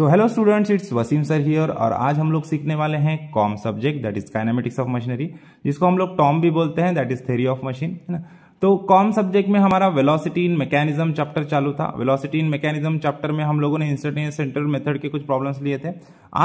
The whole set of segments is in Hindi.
So hello students it's Wasim sir here और आज हम लोग सीखने वाले हैं KOM subject that is kinematics of machinery जिसको हम लोग टॉम भी बोलते हैं that is theory of machine है ना तो कॉम सब्जेक्ट में हमारा वेलोसिटी इन मैकेनिज्म चैप्टर चालू था वेलोसिटी इन मैकेनिज्म चैप्टर में हम लोगों ने इंस्टेंटेनियस सेंटर मेथड के कुछ प्रॉब्लम्स लिए थे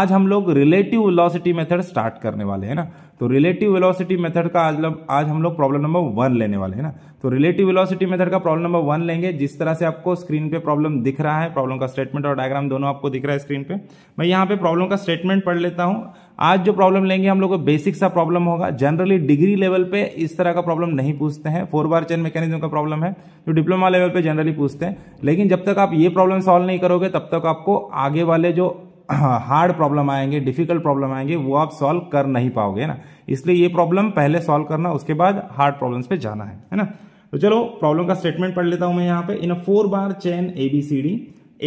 आज हम लोग रिलेटिव वेलोसिटी मेथड स्टार्ट करने वाले हैं ना तो रिलेटिव वेलोसिटी मेथड का आज लग, आज हम लोग प्रॉब्लम नंबर वन लेने वाले हैं ना तो रिलेटिव वेलोसिटी मेथड का प्रॉब्लम नंबर वन लेंगे जिस तरह से आपको स्क्रीन पे प्रॉब्लम दिख रहा है प्रॉब्लम का स्टेटमेंट और डायग्राम दोनों आपको दिख रहा है स्क्रीन पे मैं यहाँ पे प्रॉब्लम का स्टेटमेंट पढ़ लेता हूँ आज जो प्रॉब्लम लेंगे हम लोग को बेसिक सा प्रॉब्लम होगा जनरली डिग्री लेवल पे इस तरह का प्रॉब्लम नहीं पूछते हैं फोर बार चेन मैकेनिज्म का प्रॉब्लम है जो डिप्लोमा लेवल पे जनरली पूछते हैं लेकिन जब तक आप ये प्रॉब्लम सॉल्व नहीं करोगे तब तक आपको आगे वाले जो हार्ड प्रॉब्लम आएंगे डिफिकल्ट प्रॉब्लम आएंगे वो आप सॉल्व कर नहीं पाओगे ना इसलिए ये प्रॉब्लम पहले सॉल्व करना उसके बाद हार्ड प्रॉब्लम्स पे जाना है है ना तो चलो प्रॉब्लम का स्टेटमेंट पढ़ लेता हूं मैं यहाँ पे in a four bar chain A B C D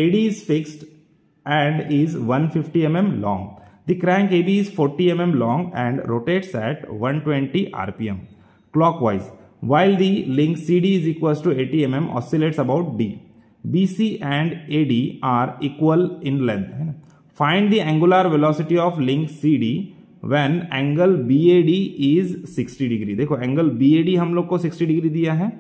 AD is fixed and is 150 fifty M M long The crankcase is 40 mm long and rotates at 120 rpm clockwise while the link CD is equals to 80 mm oscillates about D. BC and AD are equal in length. Find the angular velocity of link CD when angle BAD is 60 degree. देखो angle BAD हम लोग को 60 degree दिया है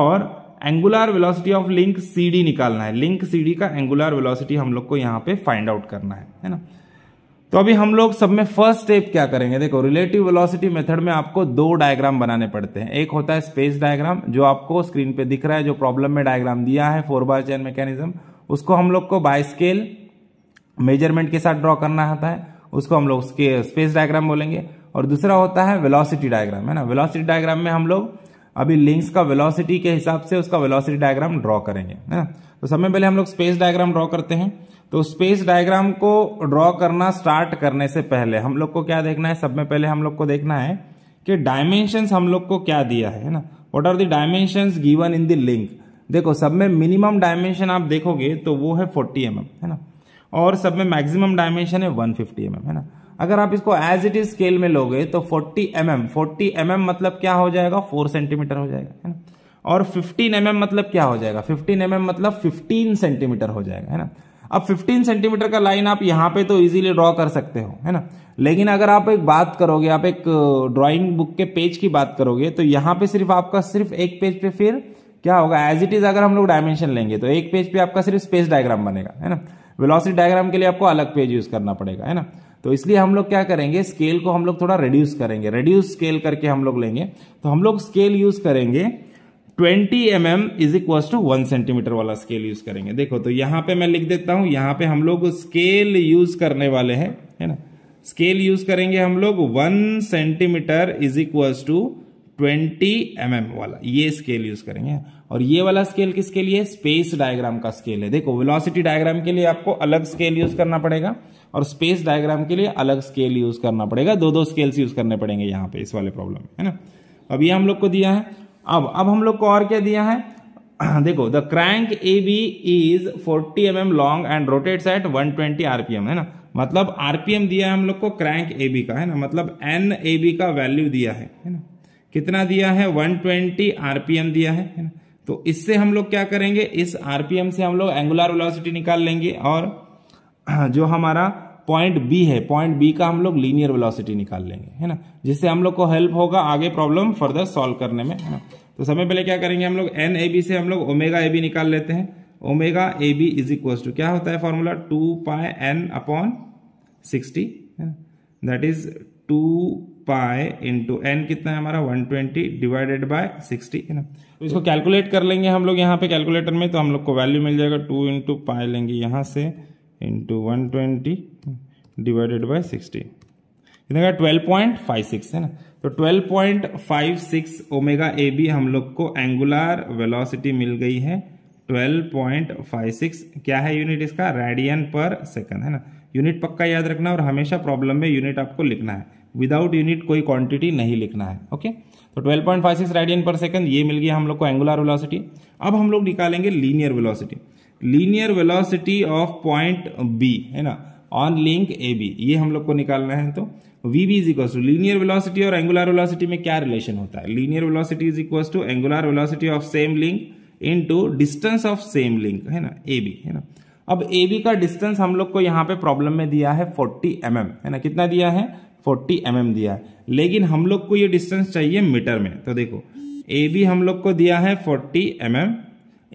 और angular velocity of link CD निकालना है लिंक सीडी का एंगुलर वेलोसिटी हम लोग को यहाँ पे फाइंड आउट करना है है ना तो अभी हम लोग सब में फर्स्ट स्टेप क्या करेंगे देखो रिलेटिव वेलोसिटी मेथड में आपको दो डायग्राम बनाने पड़ते हैं एक होता है स्पेस डायग्राम जो आपको स्क्रीन पे दिख रहा है जो प्रॉब्लम में डायग्राम दिया है फोर बार चैन मैकेनिज्म उसको हम लोग को बाय स्केल मेजरमेंट के साथ ड्रॉ करना होता है उसको हम लोग स्पेस डायग्राम बोलेंगे और दूसरा होता है वेलोसिटी डायग्राम है ना वेलोसिटी डायग्राम में हम लोग अभी लिंक्स का वेलोसिटी के हिसाब से उसका वेलोसिटी डायग्राम ड्रॉ करेंगे है ना तो सबसे पहले हम लोग स्पेस डायग्राम ड्रॉ करते हैं तो स्पेस डायग्राम को ड्रॉ करना स्टार्ट करने से पहले हम लोग को क्या देखना है सब में पहले हम लोग को देखना है कि डायमेंशंस हम लोग को क्या दिया है ना what are the dimensions given in the link देखो सब में मिनिमम डायमेंशन आप देखोगे तो वो है फोर्टी एम mm, है ना और सब में मैक्सिमम डायमेंशन है वन फिफ्टी mm, है ना अगर आप इसको एज इट इज स्केल में लोगे तो 40 एम mm, 40 एम mm मतलब क्या हो जाएगा 4 सेंटीमीटर हो जाएगा है ना और 15 एम mm मतलब क्या हो जाएगा 15 एम mm मतलब 15 सेंटीमीटर हो जाएगा है ना अब 15 सेंटीमीटर का लाइन आप यहाँ पे तो इजीली ड्रॉ कर सकते हो है ना लेकिन अगर आप एक बात करोगे आप एक ड्राइंग बुक के पेज की बात करोगे तो यहाँ पे सिर्फ आपका सिर्फ एक पेज पे फिर क्या होगा एज इट इज अगर हम लोग डायमेंशन लेंगे तो एक पेज पे आपका सिर्फ स्पेस डायग्राम बनेगा है ना वेलोसिटी डायग्राम के लिए आपको अलग पेज यूज करना पड़ेगा है ना तो इसलिए हम लोग क्या करेंगे स्केल को हम लोग थोड़ा रिड्यूस करेंगे रिड्यूस स्केल करके हम लोग लेंगे तो हम लोग स्केल यूज करेंगे twenty M M is equal to one centimetre वाला स्केल यूज करेंगे देखो तो यहाँ पे मैं लिख देता हूं यहाँ पे हम लोग स्केल यूज करने वाले हैं है ना स्केल यूज करेंगे हम लोग one centimetre is equal to twenty M M वाला ये स्केल यूज करेंगे और ये वाला स्केल किसके लिए स्पेस डायग्राम का स्केल है देखो वेलोसिटी डायग्राम के लिए आपको अलग स्केल यूज करना पड़ेगा और स्पेस डायग्राम के लिए अलग स्केल यूज करना पड़ेगा दो दो स्केल्स यूज करने पड़ेंगे यहाँ पे इस वाले प्रॉब्लम है ना अब ये हम लोग को दिया है अब अब हम लोग को और क्या दिया है देखो the crank A B is 40 M M long and rotates at 120 M है ना मतलब आरपीएम दिया है हम लोग को क्रैंक ए बी का है ना मतलब एन ए बी का वैल्यू दिया है है ना कितना दिया है 120 आरपीएम दिया है है ना तो इससे हम लोग क्या करेंगे इस आरपीएम से हम लोग एंगुलर वेलोसिटी निकाल लेंगे और जो हमारा पॉइंट बी है पॉइंट बी का हम लोग लीनियर वेलोसिटी निकाल लेंगे है ना जिससे हम लोग को हेल्प होगा आगे प्रॉब्लम फर्दर सॉल्व करने में है ना तो समय पहले क्या करेंगे हम लोग एन ए बी से हम लोग ओमेगा ए बी निकाल लेते हैं omega A B is equal to क्या होता है formula two pi N upon sixty है ना that is two pi into N कितना है हमारा one twenty divided by sixty है ना तो इसको कैलकुलेट कर लेंगे हम लोग यहाँ पे कैलकुलेटर में तो हम लोग को वैल्यू मिल जाएगा टू इंटू पाए लेंगे यहाँ से into one twenty divided by sixty कितना ट्वेल्व पॉइंट फाइव सिक्स है ना तो twelve point five six omega A B हम लोग को एंगुलर वेलोसिटी मिल गई है ट्वेल्व पॉइंट फाइव सिक्स क्या है यूनिट इसका रेडियन पर सेकंड है ना यूनिट पक्का याद रखना और हमेशा प्रॉब्लम में यूनिट आपको लिखना है विदाउट यूनिट कोई क्वांटिटी नहीं लिखना है ओके तो 12.56 रेडियन पर सेकंड ये मिल गया हम लोग को एंगुलर वेलोसिटी अब हम लोग निकालेंगे linear velocity linear velocity of point B है ना ऑन लिंक ए बी ये हम लोग को निकालना है तो V B is equal to linear velocity और एंगुलर वेलोसिटी में क्या रिलेशन होता है linear velocity is equal to angular velocity of same link into distance of same link है ना ए बी है ना अब ए बी का डिस्टेंस हम लोग को यहाँ पे प्रॉब्लम में दिया है फोर्टी एम mm, है ना कितना दिया है फोर्टी एम mm दिया है लेकिन हम लोग को ये डिस्टेंस चाहिए मीटर में तो देखो ए बी हम लोग को दिया है फोर्टी एम mm,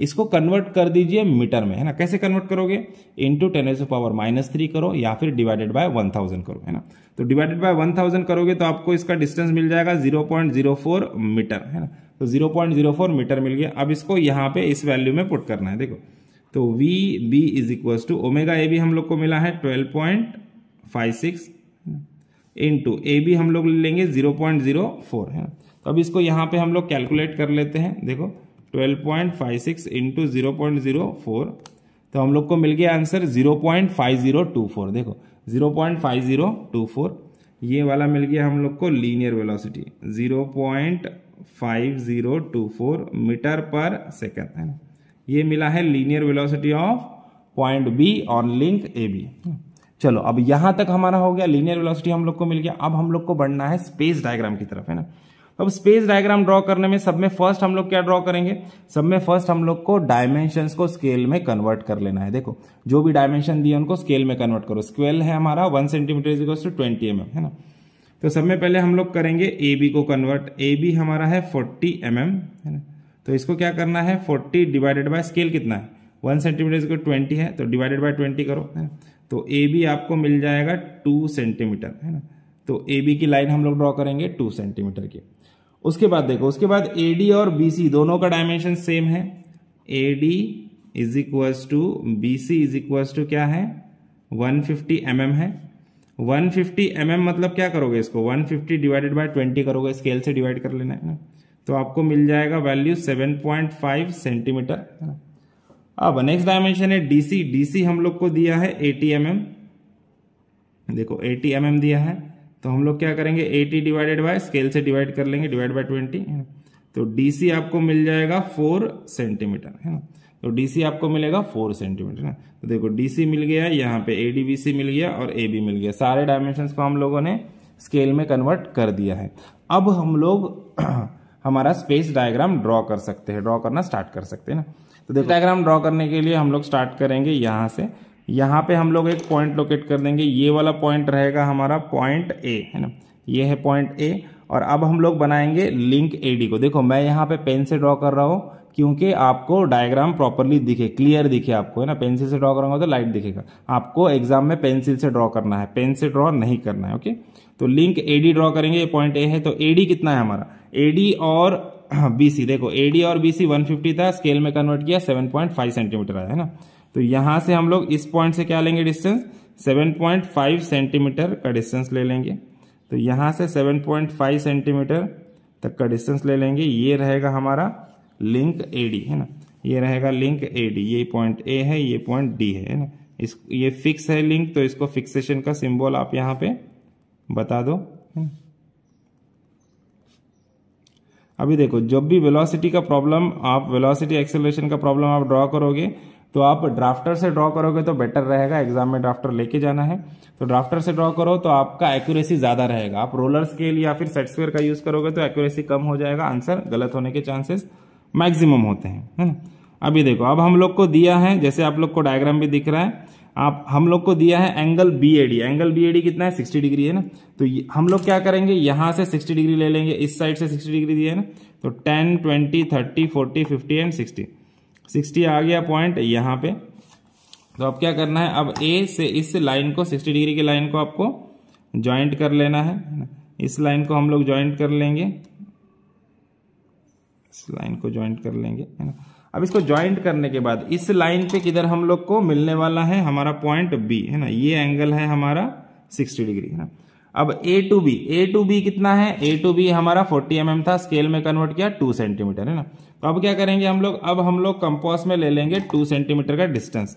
इसको कन्वर्ट कर दीजिए मीटर में है ना कैसे कन्वर्ट करोगे into ten's power minus three करो या फिर डिवाइडेड बाय वन थाउजेंड करो है ना तो डिवाइडेड बाय वन थाउजेंड करोगे तो आपको इसका डिस्टेंस मिल जाएगा zero point zero four metre है ना तो zero point zero four metre मिल गया अब इसको यहाँ पे इस वैल्यू में पुट करना है देखो तो V B is equal to omega A भी हम लोग को मिला है twelve point five six into A B हम लोग ले लेंगे जीरो पॉइंट जीरो फोर है ना तो अब इसको यहाँ पे हम लोग कैलकुलेट कर लेते हैं देखो पॉइंट फाइव तो हम लोग को मिल गया answer zero point five zero two four देखो zero point five zero two four ये वाला मिल गया हम लोग को linear velocity zero point five zero two four metre per second है ये मिला है linear velocity of point B और लिंक ए बी चलो अब यहां तक हमारा हो गया लीनियर वेलोसिटी हम लोग को मिल गया अब हम लोग को बढ़ना है स्पेस डायग्राम की तरफ है ना अब स्पेस डायग्राम ड्रॉ करने में सब में फर्स्ट हम लोग क्या ड्रॉ करेंगे सब में फर्स्ट हम लोग को डायमेंशन को स्केल में कन्वर्ट कर लेना है देखो जो भी डायमेंशन दिए उनको स्केल में कन्वर्ट करो स्केल है हमारा one centimetre is to twenty M है ना तो सब में पहले हम लोग करेंगे ए बी को कन्वर्ट ए बी हमारा है फोर्टी एम mm, है ना तो इसको क्या करना है फोर्टी डिवाइडेड बाय स्केल कितना है वन सेंटीमीटर इसको ट्वेंटी है तो डिवाइडेड बाय ट्वेंटी करो है ना तो ए बी आपको मिल जाएगा टू सेंटीमीटर है ना तो ए बी की लाइन हम लोग ड्रॉ करेंगे टू सेंटीमीटर की उसके बाद देखो उसके बाद ए डी और बी सी दोनों का डायमेंशन सेम है A D is equals to B C is equals to क्या है 150 फिफ्टी mm है 150 फिफ्टी mm मतलब क्या करोगे इसको 150 फिफ्टी डिवाइडेड बाई ट्वेंटी करोगे स्केल से डिवाइड कर लेना है ना तो आपको मिल जाएगा वैल्यू 7.5 सेंटीमीटर फाइव सेंटीमीटर अब नेक्स्ट डायमेंशन है डीसी डीसी हम लोग को दिया है 80 एम mm. देखो 80 एम mm दिया है तो हम लोग क्या करेंगे टी डिवाइडेड बाय स्केल से डिवाइड कर लेंगे डिवाइड बाय ट्वेंटी है ना तो डीसी आपको मिल जाएगा फोर सेंटीमीटर है ना तो डीसी आपको मिलेगा फोर सेंटीमीटर ना तो देखो डीसी मिल गया यहाँ पे ए मिल गया और ए मिल गया सारे डायमेंशन को हम लोगों ने स्केल में कन्वर्ट कर दिया है अब हम लोग हमारा स्पेस डायग्राम ड्रॉ कर सकते हैं ड्रॉ करना स्टार्ट कर सकते हैं ना तो देखो डायग्राम ड्रॉ करने के लिए हम लोग स्टार्ट करेंगे यहाँ से यहाँ पे हम लोग एक पॉइंट लोकेट कर देंगे ये वाला पॉइंट रहेगा हमारा पॉइंट ए है ना ये है पॉइंट ए और अब हम लोग बनाएंगे लिंक एडी को देखो मैं यहाँ पे पेन से ड्रॉ कर रहा हूँ क्योंकि आपको डायग्राम प्रॉपरली दिखे क्लियर दिखे आपको है ना पेंसिल से ड्रॉ करूंगा तो लाइट दिखेगा आपको एग्जाम में पेंसिल से ड्रॉ करना है पेन से ड्रॉ नहीं करना है ओके तो लिंक एडी ड्रॉ करेंगे ये पॉइंट ए है तो एडी कितना है हमारा एडी और बीसी देखो एडी और बीसी 150 था स्केल में कन्वर्ट किया 7.5 सेंटीमीटर आया है ना तो यहां से हम लोग इस पॉइंट से क्या लेंगे डिस्टेंस 7.5 सेंटीमीटर का डिस्टेंस ले लेंगे तो यहां से 7.5 सेंटीमीटर तक का डिस्टेंस ले लेंगे ये रहेगा हमारा लिंक ए डी है ना ये रहेगा लिंक ए डी ये पॉइंट ए है ये पॉइंट डी है ना इस ये फिक्स है लिंक तो इसको फिक्सेशन का सिंबल आप यहाँ पे बता दो अभी देखो जब भी वेलोसिटी का प्रॉब्लम आप वेलोसिटी एक्सेलरेशन का प्रॉब्लम आप ड्रॉ करोगे तो आप ड्राफ्टर से ड्रॉ करोगे तो बेटर रहेगा एग्जाम में ड्राफ्टर लेके जाना है तो ड्राफ्टर से ड्रॉ करो तो आपका एक्यूरेसी ज़्यादा रहेगा आप रोलर स्केल या फिर सेट्सवेयर का यूज़ करोगे तो एक्यूरेसी कम हो जाएगा आंसर गलत होने के चांसेस मैक्सिमम होते हैं है ना अभी देखो अब हम लोग को दिया है जैसे आप लोग को डायग्राम भी दिख रहा है आप हम लोग को दिया है angle B A D angle B A D कितना है सिक्सटी डिग्री है ना तो हम लोग क्या करेंगे यहाँ से सिक्सटी डिग्री ले लेंगे इस साइड से सिक्सटी डिग्री दिया है ना तो ten twenty thirty forty fifty and sixty sixty आ गया पॉइंट यहाँ पे तो अब क्या करना है अब ए से इस लाइन को सिक्सटी डिग्री की लाइन को आपको ज्वाइंट कर लेना है इस लाइन को हम लोग ज्वाइंट कर लेंगे इस लाइन को ज्वाइंट कर लेंगे है ना अब इसको ज्वाइंट करने के बाद इस लाइन पे किधर हम लोग को मिलने वाला है हमारा पॉइंट बी है ना ये एंगल है हमारा सिक्सटी डिग्री है ना अब A to B A to B कितना है ए टू बी हमारा 40 एम mm था स्केल में कन्वर्ट किया 2 सेंटीमीटर है ना तो अब क्या करेंगे हम लोग अब हम लोग कंपोस्ट में ले लेंगे 2 सेंटीमीटर का डिस्टेंस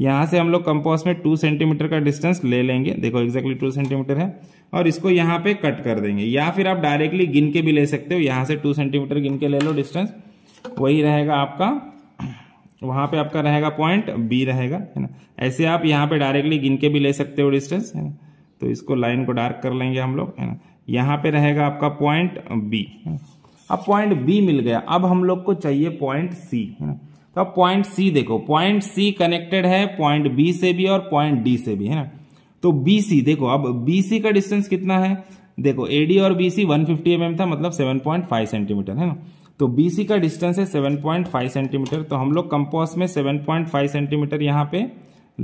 यहाँ से हम लोग कंपोस में 2 सेंटीमीटर का डिस्टेंस ले लेंगे देखो एग्जैक्टली टू सेंटीमीटर है और इसको यहाँ पे कट कर देंगे या फिर आप डायरेक्टली गिन के भी ले सकते हो यहाँ से टू सेंटीमीटर गिन के ले लो डिस्टेंस वही रहेगा आपका वहाँ पे आपका रहेगा पॉइंट बी रहेगा है ना ऐसे आप यहाँ पे डायरेक्टली गिन के भी ले सकते हो डिस्टेंस है ना तो इसको लाइन को डार्क कर लेंगे हम लोग है ना यहाँ पे रहेगा आपका पॉइंट बी अब पॉइंट बी मिल गया अब हम लोग को चाहिए पॉइंट सी है ना तो अब पॉइंट सी देखो पॉइंट सी कनेक्टेड है पॉइंट बी से भी और पॉइंट डी से भी है ना तो बी सी देखो अब बी सी का डिस्टेंस कितना है देखो ए डी और B C one fifty M M था मतलब सेवन पॉइंट फाइव सेंटीमीटर है ना तो बी सी का डिस्टेंस है सेवन पॉइंट फाइव सेंटीमीटर तो हम लोग कंपोस्ट में सेवन पॉइंट फाइव सेंटीमीटर यहाँ पे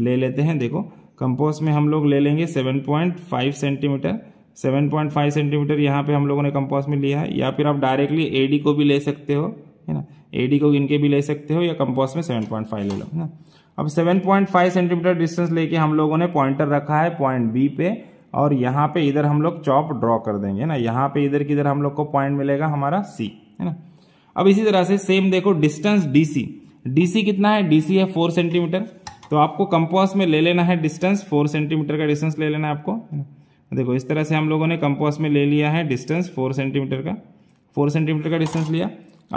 ले लेते हैं देखो कंपोस्ट में हम लोग ले लेंगे seven point five centimetre seven point five centimetre यहाँ पे हम लोगों ने कंपोस्ट में लिया है या फिर आप डायरेक्टली एडी को भी ले सकते हो है ना एडी को इनके भी ले सकते हो या कंपोस्ट में सेवन पॉइंट फाइव ले लो है ना अब seven point five centimetre distance लेके हम लोगों ने पॉइंटर रखा है पॉइंट बी पे और यहाँ पे इधर हम लोग चॉप ड्रॉ कर देंगे ना यहाँ पे इधर किधर हम लोग को पॉइंट मिलेगा हमारा सी है ना अब इसी तरह से सेम देखो डिस्टेंस डी डीसी कितना है डीसी है फोर सेंटीमीटर तो आपको कंपास में ले लेना है डिस्टेंस फोर सेंटीमीटर का डिस्टेंस ले लेना है आपको देखो इस तरह से हम लोगों ने कंपास में ले लिया है डिस्टेंस फोर सेंटीमीटर का फोर सेंटीमीटर का डिस्टेंस लिया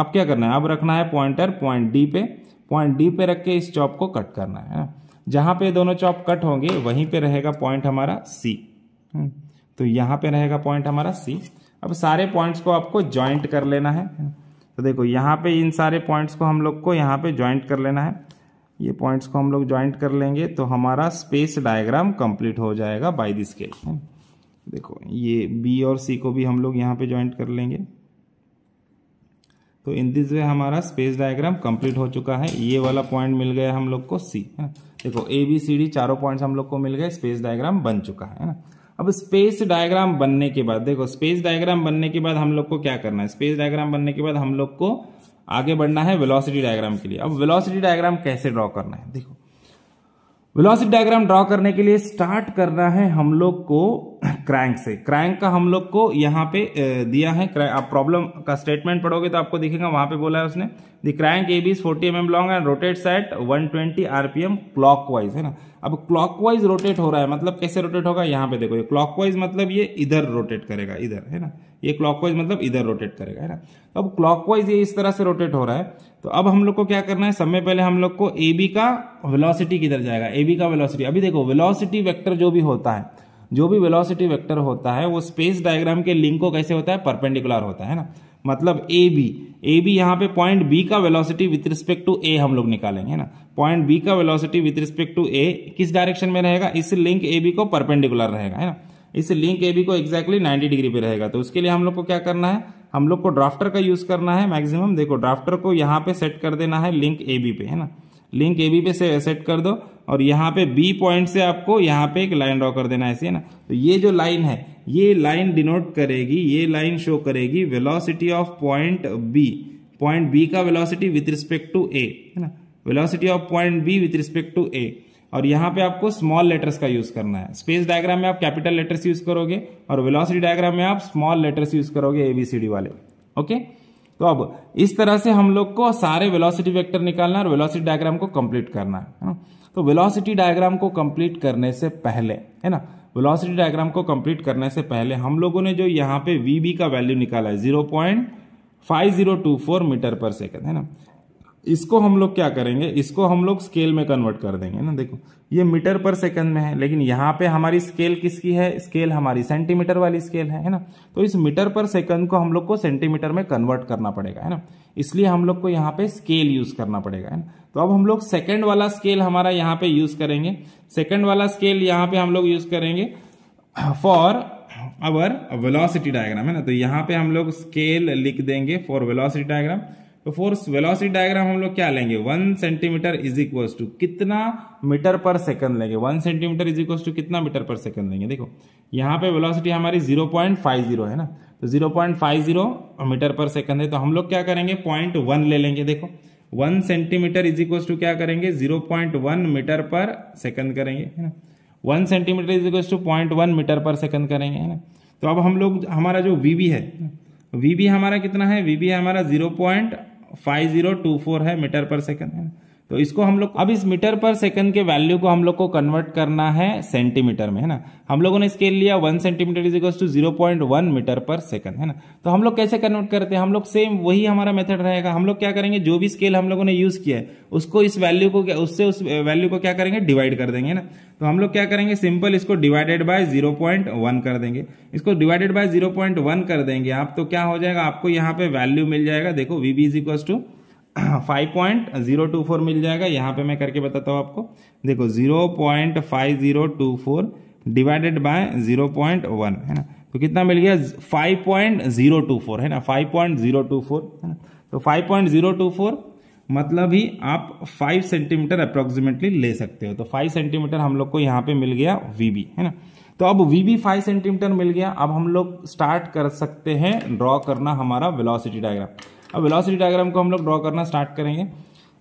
अब क्या करना है अब रखना है पॉइंटर पॉइंट डी पे पॉइंट डी पे रख के इस चॉप को कट करना है जहाँ पे दोनों चॉप कट होंगे वहीं पे रहेगा पॉइंट हमारा सी हम्म। तो यहाँ पे रहेगा पॉइंट हमारा सी अब सारे पॉइंट्स को आपको ज्वाइंट कर लेना है तो देखो यहाँ पे इन सारे पॉइंट्स को हम लोग को यहाँ पे ज्वाइंट कर लेना है ये पॉइंट्स को हम लोग ज्वाइंट कर लेंगे तो हमारा स्पेस डायग्राम कंप्लीट हो जाएगा बाय दिस स्केल देखो ये बी और सी को भी हम लोग यहाँ पे ज्वाइंट कर लेंगे तो इन दिस वे हमारा स्पेस डायग्राम कंप्लीट हो चुका है ये वाला पॉइंट मिल गया हम लोग को सी है देखो ए बी सी डी चारों पॉइंट्स हम लोग को मिल गए स्पेस डायग्राम बन चुका है ना अब स्पेस डायग्राम बनने के बाद देखो स्पेस डायग्राम बनने के बाद हम लोग को क्या करना है स्पेस डायग्राम बनने के बाद हम लोग को आगे बढ़ना है वेलोसिटी डायग्राम के लिए अब वेलोसिटी डायग्राम कैसे ड्रॉ करना है देखो वेलोसिटी डायग्राम ड्रॉ करने के लिए स्टार्ट करना है हम लोग को क्रैंक से क्रैंक का हम लोग को यहाँ पे दिया है आप प्रॉब्लम का स्टेटमेंट पढ़ोगे तो आपको दिखेगा वहाँ पे बोला है उसने the crank A B is forty M M long and rotate set one twenty R P M clock है ना अब क्लॉक रोटेट हो रहा है मतलब कैसे रोटेट होगा यहाँ पे देखो ये क्लॉक मतलब ये इधर रोटेट करेगा इधर है ना ये क्लॉक मतलब इधर रोटेट करेगा है ना तो अब क्लॉक ये इस तरह से रोटेट हो रहा है तो अब हम लोग को क्या करना है समय पहले हम लोग को ए बी का वेलोसिटी किधर जाएगा ए बी का वेलोसिटी अभी देखो वेलोसिटी वेक्टर जो भी होता है जो भी वेलोसिटी वेक्टर होता है वो स्पेस डायग्राम के लिंक को कैसे होता है परपेंडिकुलर होता है ना मतलब ए बी ए बी यहाँ पे पॉइंट बी का velocity with respect to A हम लोग निकालेंगे ना पॉइंट बी का velocity with respect to A किस डायरेक्शन में रहेगा इस लिंक ए बी को परपेंडिकुलर रहेगा है ना इस लिंक ए बी को एक्जैक्टली नाइन्टी डिग्री पे रहेगा तो उसके लिए हम लोग को क्या करना है हम लोग को ड्राफ्टर का यूज करना है मैक्सिमम देखो ड्राफ्टर को यहाँ पे सेट कर देना है लिंक ए बी पे है ना लिंक ए बी पे से सेट कर दो और यहाँ पे बी पॉइंट से आपको यहाँ पे एक लाइन ड्रॉ कर देना ऐसे ना तो ये जो लाइन है ये लाइन डिनोट करेगी ये लाइन शो करेगी velocity of point B point B का velocity with respect to A है ना velocity of point B with respect to A और यहाँ पे आपको स्मॉल लेटर्स का यूज करना है स्पेस डायग्राम में आप कैपिटल लेटर्स यूज करोगे और वेलोसिटी डायग्राम में आप स्मॉल लेटर्स यूज करोगे एबीसीडी वाले ओके okay? तो अब इस तरह से हम लोग को सारे वेलोसिटी वेक्टर निकालना है और वेलोसिटी डायग्राम को कंप्लीट करना है ना तो वेलोसिटी डायग्राम को कंप्लीट करने से पहले है ना वेलोसिटी डायग्राम को कंप्लीट करने से पहले हम लोगों ने जो यहाँ पे वी का वैल्यू निकाला है zero point five zero two four metre per second है ना इसको हम लोग क्या करेंगे इसको हम लोग स्केल में कन्वर्ट कर देंगे ना देखो ये मीटर पर सेकंड में है लेकिन यहाँ पे हमारी स्केल किसकी है स्केल हमारी सेंटीमीटर वाली स्केल है है ना तो इस मीटर पर सेकंड को हम लोग को सेंटीमीटर में कन्वर्ट करना पड़ेगा है ना इसलिए हम लोग को यहाँ पे स्केल यूज करना पड़ेगा है ना तो अब हम लोग सेकेंड वाला स्केल हमारा यहाँ पे यूज करेंगे सेकेंड वाला स्केल यहाँ पे हम लोग यूज करेंगे फॉर अवर वेलासिटी डायग्राम है ना तो यहाँ पे हम लोग स्केल लिख देंगे फॉर वेलासिटी डायग्राम तो फोर्स वेलोसिटी डायग्राम हम लोग क्या लेंगे one centimetre is equal to कितना मीटर पर सेकंड लेंगे one centimetre is equal to कितना मीटर पर सेकंड लेंगे देखो यहाँ पे वेलोसिटी हमारी जीरो पॉइंट फाइव जीरो है ना तो zero point five zero metre per second है तो हम लोग क्या करेंगे पॉइंट वन ले लेंगे देखो one centimetre is equal to क्या करेंगे zero point one metre per second करेंगे है ना one centimetre is equal to point one metre per second करेंगे है ना तो अब हम लोग हमारा जो वी है वी हमारा कितना है वी हमारा zero point five zero two four है मीटर पर सेकेंड है तो इसको हम लोग अब इस मीटर पर सेकंड के वैल्यू को हम लोग को कन्वर्ट करना है सेंटीमीटर में है ना हम लोगों ने स्केल लिया one centimetre is equal to zero point one metre per second है ना तो हम लोग कैसे कन्वर्ट करते हैं हम लोग सेम वही हमारा मेथड रहेगा हम लोग क्या करेंगे जो भी स्केल हम लोगों ने यूज किया है उसको इस वैल्यू को उससे उस वैल्यू को क्या करेंगे डिवाइड कर देंगे ना तो हम लोग क्या करेंगे सिंपल इसको डिवाइडेड बाय वन कर देंगे इसको डिवाइडेड बाय वन कर देंगे आप तो क्या हो जाएगा आपको यहाँ पे वैल्यू मिल जाएगा देखो V B is equal to five point zero two four मिल जाएगा यहाँ पे मैं करके बताता हूँ आपको देखो zero point five zero two four divided by zero point one है ना तो कितना मिल गया five point zero two four है ना five point zero two four है ना तो five point zero two four मतलब ही आप फाइव सेंटीमीटर अप्रोक्सीमेटली ले सकते हो तो फाइव सेंटीमीटर हम लोग को यहाँ पे मिल गया वी बी है ना तो अब वी बी फाइव सेंटीमीटर मिल गया अब हम लोग स्टार्ट कर सकते हैं ड्रॉ करना हमारा वेलोसिटी डायग्राम अब वेलोसिटी डायग्राम को हम लोग ड्रॉ करना स्टार्ट करेंगे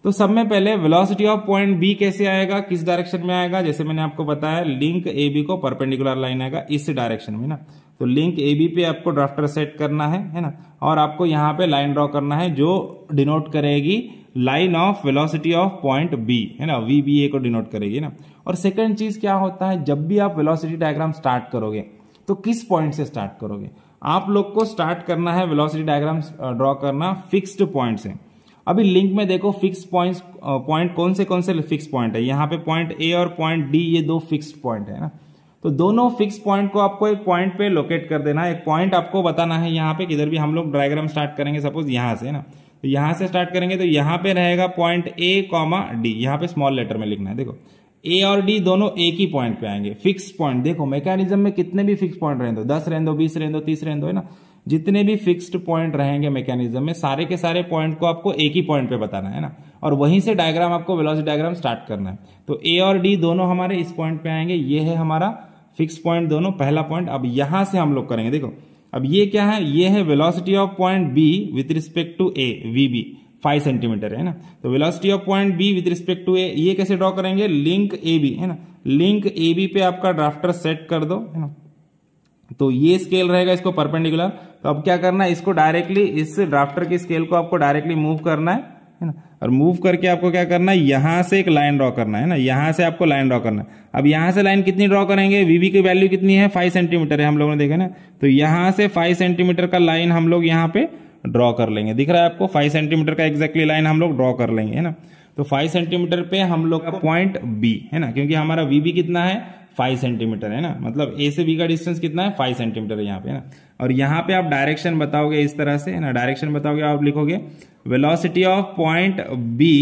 तो सब में पहले वेलोसिटी ऑफ पॉइंट बी कैसे आएगा किस डायरेक्शन में आएगा जैसे मैंने आपको बताया लिंक ए बी को परपेंडिकुलर लाइन आएगा इस डायरेक्शन में ना तो लिंक ए बी पे आपको ड्राफ्टर सेट करना है है ना और आपको यहाँ पे लाइन ड्रॉ करना है जो डिनोट करेगी line of velocity of point B है ना वी बी ए को डिनोट करेगी ना और सेकंड चीज क्या होता है जब भी आप वेलोसिटी डायग्राम स्टार्ट करोगे तो किस पॉइंट से स्टार्ट करोगे आप लोग को स्टार्ट करना है वेलोसिटी डायग्राम ड्रॉ करना फिक्स्ड पॉइंट से अभी लिंक में देखो फिक्स पॉइंट्स पॉइंट कौन से कौन से फिक्स पॉइंट है यहाँ पे पॉइंट ए और पॉइंट डी ये दो फिक्स पॉइंट है ना तो दोनों फिक्स पॉइंट को आपको एक पॉइंट पे लोकेट कर देना एक पॉइंट आपको बताना है यहाँ पे किधर भी हम लोग डायग्राम स्टार्ट करेंगे सपोज यहाँ से ना तो यहाँ से स्टार्ट करेंगे तो यहाँ पे रहेगा पॉइंट ए कॉमा डी यहाँ पे स्मॉल लेटर में लिखना है देखो ए और डी दोनों एक ही पॉइंट पे आएंगे फिक्स पॉइंट देखो मैकेनिज्म में कितने भी फिक्स पॉइंट रहें दो दस रहें दो बीस रहें दो तीस रहें दो है ना जितने भी फिक्स्ड पॉइंट रहेंगे मैकेनिज्म में सारे के सारे पॉइंट को आपको एक ही पॉइंट पे बताना है ना और वहीं से डायग्राम आपको वेलोसिटी डायग्राम स्टार्ट करना है तो ए और डी दोनों हमारे इस पॉइंट पे आएंगे ये है हमारा फिक्स पॉइंट दोनों पहला पॉइंट अब यहां से हम लोग करेंगे देखो अब ये क्या है ये है velocity of point B with respect to A V B five centimetre है ना तो velocity of point B with respect to A ये कैसे ड्रॉ करेंगे लिंक ए बी है ना लिंक ए बी पे आपका ड्राफ्टर सेट कर दो है ना तो ये स्केल रहेगा इसको परपेंडिकुलर तो अब क्या करना है इसको डायरेक्टली इस ड्राफ्टर की स्केल को आपको डायरेक्टली मूव करना है है ना और मूव करके आपको क्या करना है यहां से एक लाइन ड्रॉ करना है ना यहां से आपको लाइन ड्रॉ करना है अब यहां से लाइन कितनी ड्रॉ करेंगे वीवी की वैल्यू कितनी है फाइव सेंटीमीटर है हम लोगों ने देखा ना तो यहां से फाइव सेंटीमीटर का लाइन हम लोग यहाँ पे ड्रॉ कर लेंगे दिख रहा है आपको फाइव सेंटीमीटर का एक्जैक्टली लाइन हम लोग ड्रॉ कर लेंगे है ना तो फाइव सेंटीमीटर पे हम लोग का पॉइंट बी है ना क्योंकि हमारा वी बी कितना है फाइव सेंटीमीटर है ना मतलब ए से बी का डिस्टेंस कितना है फाइव सेंटीमीटर है यहाँ पे ना और यहाँ पे आप डायरेक्शन बताओगे इस तरह से है ना डायरेक्शन बताओगे आप लिखोगे velocity of point B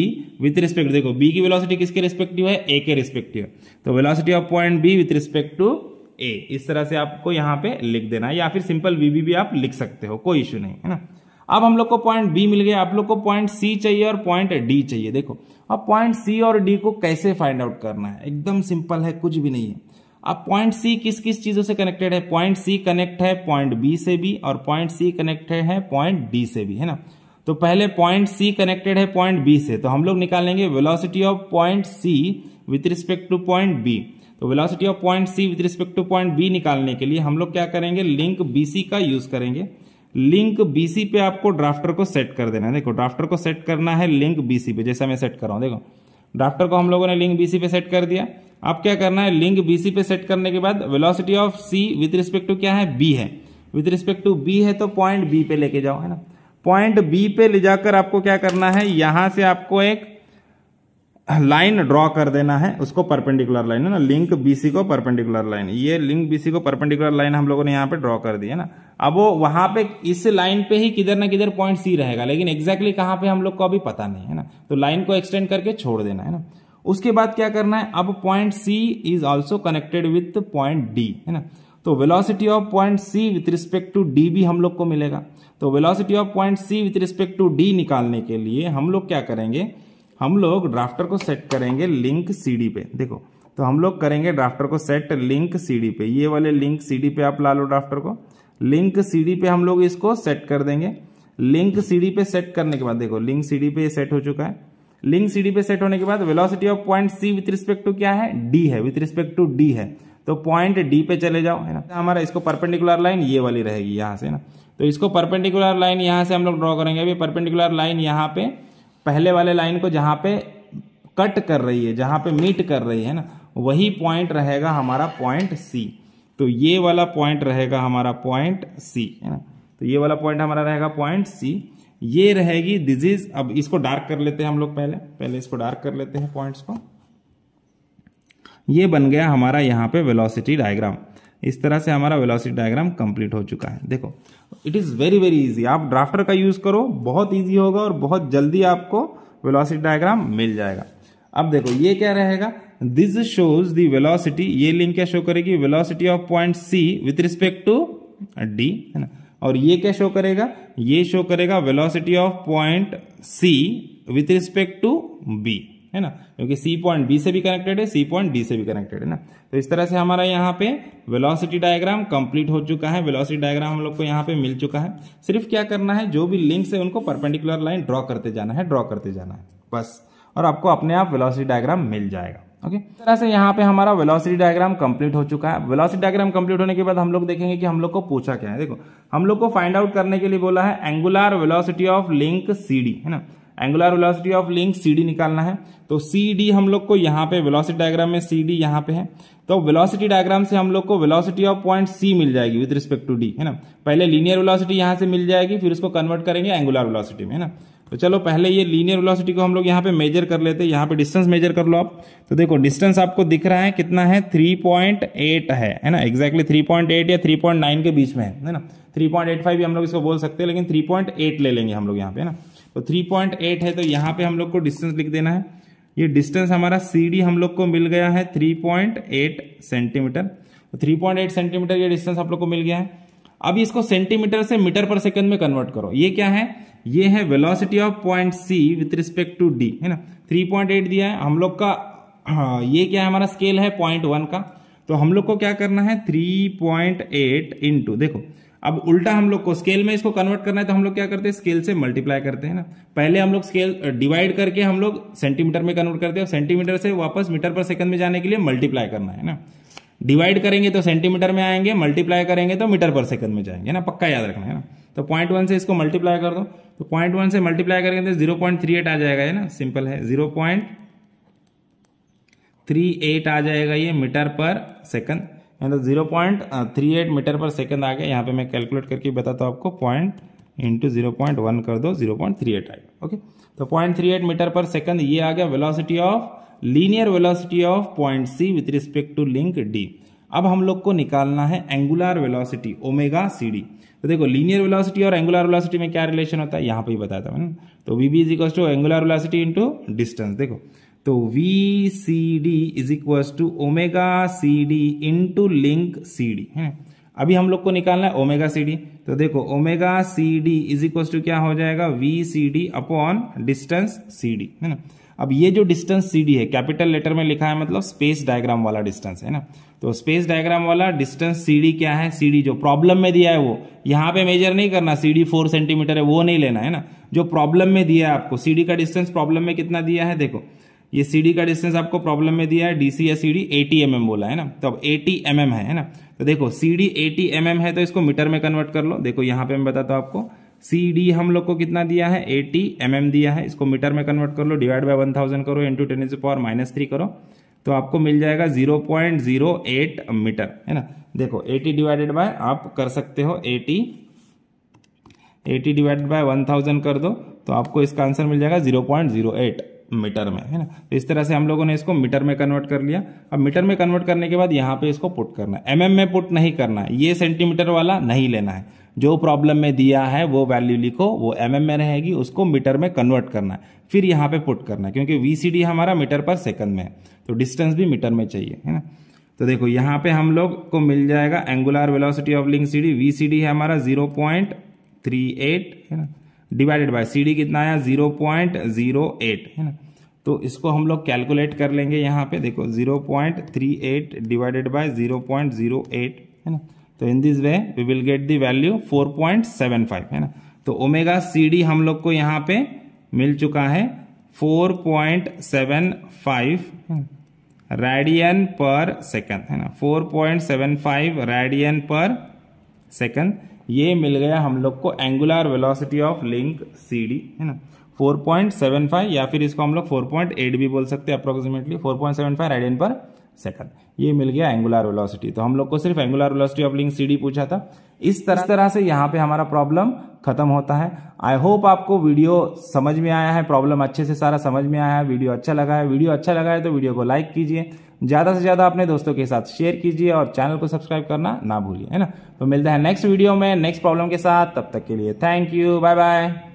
with respect देखो बी की वेलोसिटी किसके रिस्पेक्टिव है ए के रिस्पेक्टिव तो velocity of point B with respect to A इस तरह से आपको यहाँ पे लिख देना है या फिर सिंपल वी भी, भी आप लिख सकते हो कोई इश्यू नहीं है ना अब हम लोग को पॉइंट बी मिल गया आप लोग को पॉइंट सी चाहिए और पॉइंट डी चाहिए देखो अब पॉइंट सी और डी को कैसे फाइंड आउट करना है एकदम सिंपल है कुछ भी नहीं है अब पॉइंट सी किस किस चीजों से कनेक्टेड है पॉइंट सी कनेक्ट है पॉइंट बी से भी और पॉइंट सी कनेक्टेड है पॉइंट डी से भी है ना तो पहले पॉइंट सी कनेक्टेड है पॉइंट बी से तो हम लोग निकालेंगे velocity of point C with respect to point B तो velocity of point C with respect to point B निकालने के लिए हम लोग क्या करेंगे लिंक सी का यूज करेंगे लिंक बीसी पे आपको ड्राफ्टर को सेट कर देना है देखो ड्राफ्टर को सेट करना है लिंक बीसी पे जैसा मैं सेट कर रहा हूँ देखो ड्राफ्टर को हम लोगों ने लिंक बीसी पे सेट कर दिया अब क्या करना है लिंक बीसी पे सेट करने के बाद velocity of C with respect to क्या है बी है विद रिस्पेक्ट टू बी है तो पॉइंट बी पे लेके जाओ है ना पॉइंट बी पे ले जाकर आपको क्या करना है यहां से आपको एक लाइन ड्रॉ कर देना है उसको परपेंडिकुलर लाइन है ना लिंक बीसी को परपेंडिकुलर लाइन ये लिंक बीसी को परपेंडिकुलर लाइन हम लोगों ने यहाँ पे ड्रॉ कर दी है ना अब वो वहां पे इस लाइन पे ही किधर ना किधर पॉइंट सी रहेगा लेकिन एग्जैक्टली कहाँ पे हम लोग को अभी पता नहीं है ना तो लाइन को एक्सटेंड करके छोड़ देना है ना उसके बाद क्या करना है अब point C is also connected with point D है ना तो velocity of point C with respect to D भी हम लोग को मिलेगा तो velocity of point C with respect to D निकालने के लिए हम लोग क्या करेंगे हम लोग ड्राफ्टर को सेट करेंगे लिंक सीडी पे देखो तो हम लोग करेंगे ड्राफ्टर को सेट लिंक सीडी पे ये वाले लिंक सीडी पे आप ला लो ड्राफ्टर को लिंक सीडी पे हम लोग इसको सेट कर देंगे लिंक सीडी पे सेट करने के बाद देखो लिंक सीडी पे सेट हो चुका है लिंक सीडी पे सेट होने के बाद velocity of point C with respect to क्या है डी है विथ रिस्पेक्ट टू डी है तो पॉइंट डी पे चले जाओ है ना तो हमारा इसको परपेंडिकुलर लाइन ये वाली रहेगी यहाँ से ना तो इसको परपेंडिकुलर लाइन यहाँ से हम लोग ड्रॉ करेंगे अभी परपेंडिकुलर लाइन यहाँ पे पहले वाले लाइन को जहाँ पे कट कर रही है जहाँ पे मीट कर रही है ना वही पॉइंट रहेगा हमारा पॉइंट सी तो ये वाला पॉइंट रहेगा हमारा पॉइंट सी है ना तो ये वाला पॉइंट हमारा रहेगा पॉइंट सी ये रहेगी डिजीज अब इसको डार्क कर लेते हैं हम लोग पहले पहले इसको डार्क कर लेते हैं पॉइंट्स को ये बन गया हमारा यहाँ पे वेलोसिटी डायग्राम इस तरह से हमारा वेलोसिटी डायग्राम कंप्लीट हो चुका है देखो it is very very easy आप ड्राफ्टर का यूज़ करो बहुत ईजी होगा और बहुत जल्दी आपको वेलोसिटी डायग्राम मिल जाएगा अब देखो ये क्या रहेगा दिस शोज दी वेलोसिटी ये लिंक क्या शो करेगी velocity of point C with respect to D है ना और ये क्या शो करेगा ये शो करेगा velocity of point C with respect to B है ना क्योंकि सी पॉइंट बी से भी कनेक्टेड है सी पॉइंट डी से भी कनेक्टेड है ना तो इस तरह से हमारा यहाँ पे वेलोसिटी डायग्राम कंप्लीट हो चुका है वेलोसिटी डायग्राम हम लोग को यहाँ पे मिल चुका है सिर्फ क्या करना है जो भी लिंक्स है उनको परपेंडिकुलर लाइन ड्रॉ करते जाना है ड्रॉ करते जाना है बस और आपको अपने आप वेलोसिटी डायग्राम मिल जाएगा ओके okay? इस तरह से यहाँ पे हमारा वेलोसिटी डायग्राम कंप्लीट हो चुका है वेलोसिटी डायग्राम कंप्लीट होने के बाद हम लोग देखेंगे कि हम लोग को पूछा क्या है देखो हम लोग को फाइंड आउट करने के लिए बोला है angular velocity of link C D है ना angular velocity of link C D निकालना है तो सी डी हम लोग को यहाँ पे वेलोसिटी डायग्राम में सी डी यहाँ पे है तो वेलोसिटी डायग्राम से हम लोग को वेलोसिटी ऑफ पॉइंट सी मिल जाएगी विद रिस्पेक्ट टू डी है ना पहले लीनियर वेलोसिटी यहाँ से मिल जाएगी फिर उसको कन्वर्ट करेंगे एंगुलर वेलोसिटी में है ना तो चलो पहले ये लीनियर वेलोसिटी को हम लोग यहाँ पे मेजर कर लेते हैं यहाँ पे डिस्टेंस मेजर कर लो आप तो देखो डिस्टेंस आपको दिख रहा है कितना है 3.8 है है ना एक्जैक्टली exactly 3.8 या 3.9 के बीच में है ना 3.85 भी हम लोग इसको बोल सकते हैं लेकिन 3.8 ले लेंगे हम लोग यहाँ पे है ना तो 3.8 है तो यहाँ पे हम लोग को डिस्टेंस लिख देना है ये डिस्टेंस हमारा सी डी हम लोग को मिल गया है 3.8 सेंटीमीटर तो 3.8 सेंटीमीटर ये डिस्टेंस आप लोग को मिल गया है अब इसको सेंटीमीटर से मीटर पर सेकंड में कन्वर्ट करो ये क्या है ये है velocity of point C with respect to D है ना 3.8 दिया है हम लोग का हाँ, ये क्या है हमारा स्केल है पॉइंट वन का तो हम लोग को क्या करना है थ्री पॉइंट देखो अब उल्टा हम लोग को स्केल में इसको कन्वर्ट करना है तो हम लोग क्या करते हैं स्केल से मल्टीप्लाई करते हैं ना पहले हम लोग स्केल डिवाइड करके हम लोग सेंटीमीटर में कन्वर्ट करते हैं और सेंटीमीटर से वापस मीटर पर सेकंड में जाने के लिए मल्टीप्लाई करना है ना डिवाइड करेंगे तो सेंटीमीटर में आएंगे मल्टीप्लाई करेंगे तो मीटर पर सेकंड में जाएंगे ना पक्का याद रखना है ना तो पॉइंट वन से इसको मल्टीप्लाई कर दो तो पॉइंट वन से मल्टीप्लाई करेंगे तो जीरो पॉइंट थ्री एट आ जाएगा है ना सिंपल है जीरो पॉइंट थ्री एट आ जाएगा ये मीटर पर सेकंड यानी तो zero point three eight metre per second आ गया यहाँ पे मैं कैलकुलेट करके बताता हूँ आपको point into zero point one कर दो जीरो पॉइंट थ्री एट आएगा ओके तो point three eight metre per second ये आ गया velocity of linear velocity of point C with respect to link D अब हम लोग को निकालना है एंगुलर वेलोसिटी ओमेगा सी तो देखो लीनियर वेलोसिटी और एंगुलर वेलोसिटी में क्या रिलेशन होता है यहाँ पे ही बताया था मैंने तो V B is equal to angular velocity into distance देखो तो V C D is equal to omega C D into link C D है अभी हम लोग को निकालना है ओमेगा सी डी तो देखो omega C D is equal to क्या हो जाएगा V C D upon distance C D है ना अब ये जो डिस्टेंस सी डी है कैपिटल लेटर में लिखा है मतलब स्पेस डायग्राम वाला डिस्टेंस है ना तो स्पेस डायग्राम वाला डिस्टेंस सी डी क्या है सी डी जो प्रॉब्लम में दिया है वो यहाँ पे मेजर नहीं करना सी डी फोर सेंटीमीटर है वो नहीं लेना है ना जो प्रॉब्लम में दिया है आपको सी डी का डिस्टेंस प्रॉब्लम में कितना दिया है देखो ये सी डी का डिस्टेंस आपको प्रॉब्लम में दिया है डी सी या C D eighty M M बोला है ना तो अब एटी एम एम है ना तो देखो C D eighty M M है तो इसको मीटर में कन्वर्ट कर लो देखो यहाँ पे मैं बताता हूँ आपको सी डी हम लोग को कितना दिया है एटी एम एम दिया है इसको मीटर में कन्वर्ट कर लो डिवाइड बाय वन थाउजेंड करो into ten is power minus three करो तो आपको मिल जाएगा zero point zero eight metre है ना देखो एटी डिवाइडेड बाय आप कर सकते हो eighty eighty divided by one thousand कर दो तो आपको इसका आंसर मिल जाएगा zero point zero eight metre में है ना तो इस तरह से हम लोगों ने इसको मीटर में कन्वर्ट कर लिया अब मीटर में कन्वर्ट करने के बाद यहाँ पे इसको पुट करना है एम mm में पुट नहीं करना है ये सेंटीमीटर वाला नहीं लेना है जो प्रॉब्लम में दिया है वो वैल्यू लिखो वो एम mm में रहेगी उसको मीटर में कन्वर्ट करना है फिर यहाँ पे पुट करना है क्योंकि वी हमारा मीटर पर सेकंड में है तो डिस्टेंस भी मीटर में चाहिए है ना तो देखो यहाँ पे हम लोग को मिल जाएगा angular velocity of link CD V है हमारा जीरो पॉइंट थ्री एट है ना डिवाइडेड बाय सी डी कितना आया जीरो पॉइंट जीरो एट है ना तो इसको हम लोग कैलकुलेट कर लेंगे यहाँ पे देखो zero point three eight divided by zero point zero eight है ना तो in this way we will get the value four point seven five है ना तो ओमेगा सी डी हम लोग को यहाँ पे मिल चुका है four point seven five radian per second है ना four point seven five radian per second ये मिल गया हम लोग को angular velocity of link C D है ना 4.75 या फिर इसको हम लोग 4.8 भी बोल सकते हैं अप्रोक्सीमेटली 4.75 फाइव पर सेकंड ये मिल गया एंगुलर वेलोसिटी तो हम लोग को सिर्फ angular velocity of link C पूछा था इस तरह तरह से यहाँ पे हमारा प्रॉब्लम खत्म होता है आई होप आपको वीडियो समझ में आया है प्रॉब्लम अच्छे से सारा समझ में आया है वीडियो अच्छा लगा है वीडियो अच्छा लगा है तो वीडियो को लाइक कीजिए ज़्यादा से ज़्यादा अपने दोस्तों के साथ शेयर कीजिए और चैनल को सब्सक्राइब करना ना भूलिए है ना तो मिलता है नेक्स्ट वीडियो में नेक्स्ट प्रॉब्लम के साथ तब तक के लिए थैंक यू बाय बाय